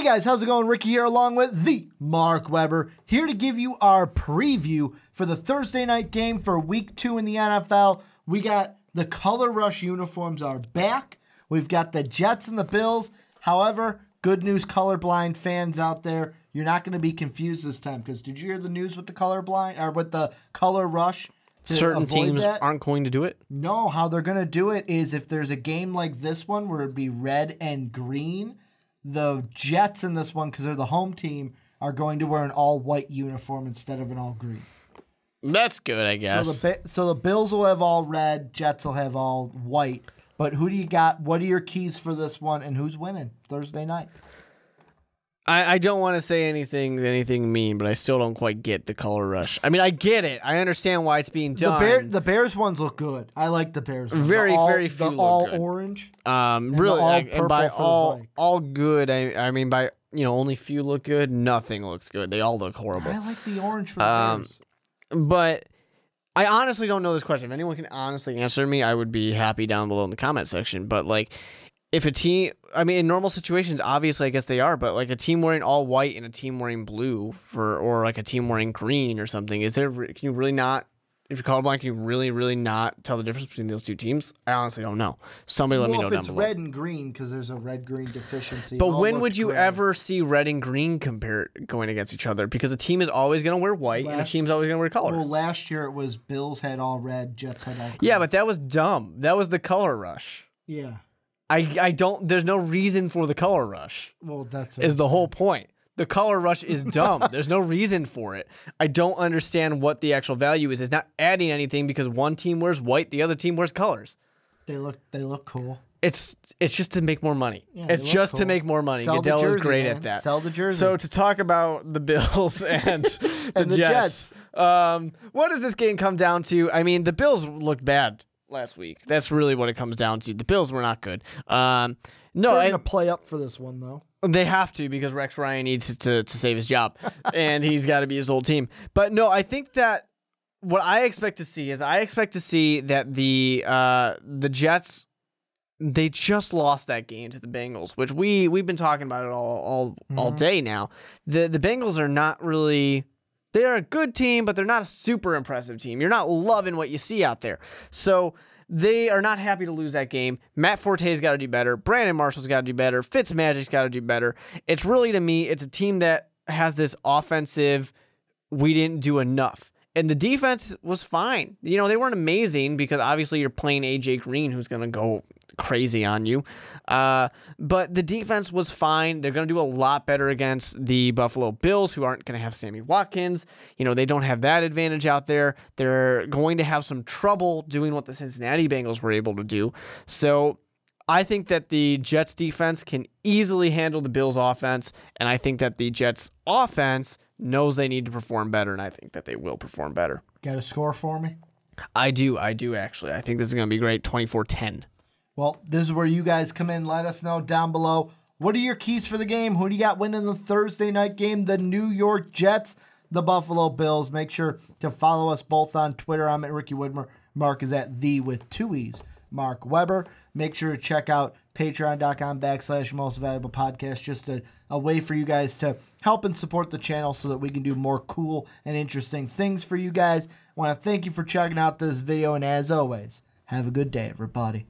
Hey guys, how's it going? Ricky here along with the Mark Weber here to give you our preview for the Thursday night game for week two in the NFL. We got the color rush uniforms are back. We've got the Jets and the Bills. However, good news colorblind fans out there, you're not going to be confused this time because did you hear the news with the colorblind or with the color rush? Certain teams that? aren't going to do it. No, how they're going to do it is if there's a game like this one where it'd be red and green – the Jets in this one because they're the home team are going to wear an all white uniform instead of an all green. That's good, I guess. So the, so the Bills will have all red, Jets will have all white. But who do you got? What are your keys for this one? And who's winning Thursday night? I, I don't want to say anything anything mean, but I still don't quite get the color rush. I mean, I get it. I understand why it's being done. The, bear, the Bears ones look good. I like the Bears. Ones. Very the all, very few the all good. orange. Um, really, all I, by all all good. I I mean by you know only few look good. Nothing looks good. They all look horrible. I like the orange for the um, Bears. But I honestly don't know this question. If anyone can honestly answer me, I would be happy down below in the comment section. But like, if a team i mean in normal situations obviously i guess they are but like a team wearing all white and a team wearing blue for or like a team wearing green or something is there can you really not if you're colorblind can you really really not tell the difference between those two teams i honestly don't know somebody let well, me know if it's below. red and green because there's a red green deficiency but when would you gray. ever see red and green compare going against each other because a team is always going to wear white last, and a team's always going to wear color well last year it was bills had all red jets had all green. yeah but that was dumb that was the color rush yeah I I don't. There's no reason for the color rush. Well, that's is the whole point. The color rush is dumb. there's no reason for it. I don't understand what the actual value is. It's not adding anything because one team wears white, the other team wears colors. They look they look cool. It's it's just to make more money. Yeah, it's just cool. to make more money. Sell Goodell jersey, is great man. at that. Sell the jersey. So to talk about the Bills and, the, and the Jets, Jets. Um, what does this game come down to? I mean, the Bills looked bad last week. That's really what it comes down to. The Bills were not good. Um, no, they're gonna I, play up for this one though. They have to because Rex Ryan needs to to save his job, and he's got to be his old team. But no, I think that what I expect to see is I expect to see that the uh, the Jets they just lost that game to the Bengals, which we we've been talking about it all all mm -hmm. all mm-hmm. day now. The the Bengals are not really they're a good team, but they're not a super impressive team. You're not loving what you see out there. So they are not happy to lose that game. Matt Forte's got to do better. Brandon Marshall's got to do better. Fitz Magic's got to do better. It's really, to me, it's a team that has this offensive, we didn't do enough. And the defense was fine. You know, they weren't amazing because obviously you're playing AJ Green, who's going to go crazy on you. Uh, but the defense was fine. They're going to do a lot better against the Buffalo Bills, who aren't going to have Sammy Watkins. You know, they don't have that advantage out there. They're going to have some trouble doing what the Cincinnati Bengals were able to do. So I think that the Jets defense can easily handle the Bills offense. And I think that the Jets offense knows they need to perform better. And I think that they will perform better. Got a score for me? I do. I do, actually. I think this is going to be great 24 10. Well, this is where you guys come in. Let us know down below. What are your keys for the game? Who do you got winning the Thursday night game? The New York Jets, the Buffalo Bills. Make sure to follow us both on Twitter. I'm at Ricky Woodmer. Mark is at the with two E's. Mark Weber. Make sure to check out patreon.com backslash most valuable podcast. Just a, a way for you guys to help and support the channel so that we can do more cool and interesting things for you guys. I want to thank you for checking out this video, and as always, have a good day, everybody.